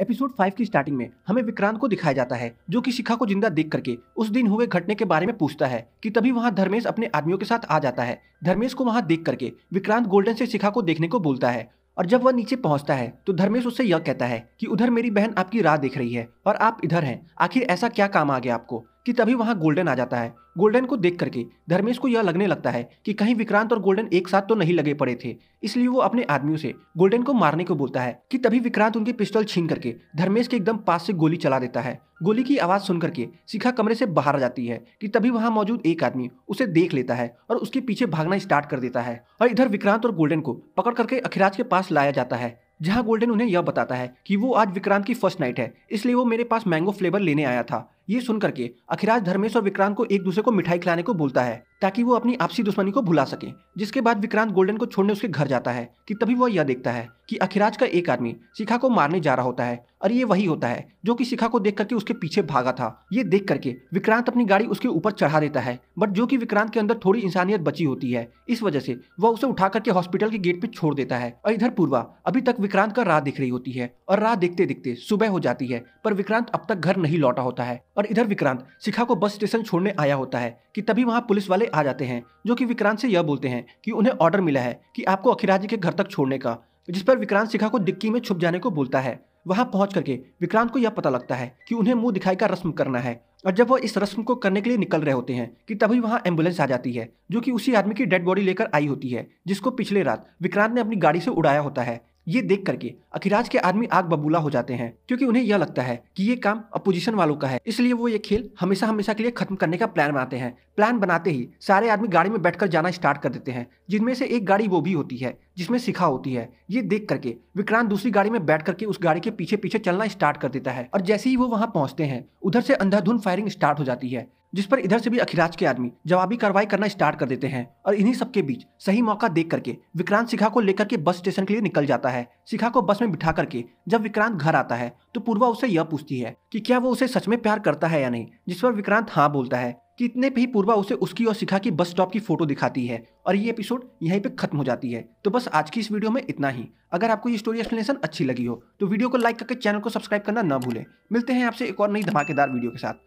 episode five की starting में हमें विक्रांत को दिखाया जाता है जो कि शिखा को जिंदा देख करके उस दिन हुए घटने के बारे में पूछता है कि तभी वहां धर्मेश अपने आदमियों के साथ आ जाता है धर्मेश को वहां देख करके विक्रांत गोल्डन से शिखा को देखने को बोलता है और जब वह नीचे पहुंचता है तो धर्मेश उससे यह कहता है कि उधर मेरी बहन आपकी राह देख रही है और आप इधर हैं आखिर ऐसा क्या काम आ गया आपको कि तभी वहाँ गोल्डन आ जाता है गोल्डन को देख करके धर्मेश को यह लगने लगता है कि कहीं विक्रांत और गोल्डन एक साथ तो नहीं लगे पड़े थे इसलिए वो अपने आदमियों से गोल्डन को मारने को बोलता है कि तभी विक्रांत उनके पिस्टल छीन करके धर्मेश के एकदम पास से गोली चला देता है गोली की आवाज सुन करके शिखा कमरे से बाहर आ जाती है कि तभी वहाँ मौजूद एक आदमी उसे देख लेता है और उसके पीछे भागना स्टार्ट कर देता है और इधर विक्रांत और गोल्डन को पकड़ करके अखिराज के पास लाया जाता है जहाँ गोल्डन उन्हें यह बताता है कि वो आज विक्रांत की फर्स्ट नाइट है इसलिए वो मेरे पास मैंगो फ्लेवर लेने आया था ये सुन करके अखिराज धर्मेश और विक्रांत को एक दूसरे को मिठाई खिलाने को बोलता है ताकि वो अपनी आपसी दुश्मनी को भुला सके जिसके बाद विक्रांत गोल्डन को छोड़ने उसके घर जाता है कि तभी वह यह देखता है कि अखिराज का एक आदमी शिखा को मारने जा रहा होता है और ये वही होता है जो कि शिखा को देख करके उसके पीछे भागा था ये देख करके विक्रांत अपनी गाड़ी उसके ऊपर चढ़ा देता है बट जो कि विक्रांत के अंदर थोड़ी इंसानियत बची होती है इस वजह से वह उसे उठा करके हॉस्पिटल के गेट पे छोड़ देता है और इधर पूर्वा अभी तक विक्रांत का राह दिख रही होती है और राह देखते देखते सुबह हो जाती है पर विक्रांत अब तक घर नहीं लौटा होता है और इधर विक्रांत शिखा को बस स्टेशन छोड़ने आया होता है कि तभी वहाँ पुलिस वाले आ जाते हैं जो कि विक्रांत से यह बोलते हैं कि उन्हें ऑर्डर मिला है कि आपको अखिराज के घर तक छोड़ने का जिस पर विक्रांत शिखा को डिक्की में छुप जाने को बोलता है वहाँ पहुँच करके विक्रांत को यह पता लगता है कि उन्हें मुंह दिखाई का रस्म करना है और जब वह इस रस्म को करने के लिए निकल रहे होते हैं कि तभी वहाँ एम्बुलेंस आ जाती है जो कि उसी आदमी की डेड बॉडी लेकर आई होती है जिसको पिछले रात विक्रांत ने अपनी गाड़ी से उड़ाया होता है ये देख करके अखिराज के आदमी आग बबूला हो जाते हैं क्योंकि उन्हें यह लगता है कि ये काम अपोजिशन वालों का है इसलिए वो ये खेल हमेशा हमेशा के लिए खत्म करने का प्लान बनाते हैं प्लान बनाते ही सारे आदमी गाड़ी में बैठकर जाना स्टार्ट कर देते हैं जिनमें से एक गाड़ी वो भी होती है जिसमें सिखा होती है ये देख करके विक्रांत दूसरी गाड़ी में बैठ करके उस गाड़ी के पीछे पीछे चलना स्टार्ट कर देता है और जैसे ही वो वहां पहुंचते हैं उधर से अंधाधुंध फायरिंग स्टार्ट हो जाती है जिस पर इधर से भी अखिराज के आदमी जवाबी कार्रवाई करना स्टार्ट कर देते हैं और इन्हीं सबके बीच सही मौका देख करके विक्रांत शिखा को लेकर के बस स्टेशन के लिए निकल जाता है शिखा को बस में बिठा करके जब विक्रांत घर आता है तो पूर्वा उसे यह पूछती है कि क्या वो उसे सच में प्यार करता है या नहीं जिस पर विक्रांत हाँ बोलता है कि इतने भी पूर्वा उसे उसकी और शिखा की बस स्टॉप की फोटो दिखाती है और ये एपिसोड यहीं पे खत्म हो जाती है तो बस आज की इस वीडियो में इतना ही अगर आपको ये स्टोरी एक्सप्लेनेशन अच्छी लगी हो तो वीडियो को लाइक करके चैनल को सब्सक्राइब करना ना भूलें मिलते हैं आपसे एक और नई धमाकेदार वीडियो के साथ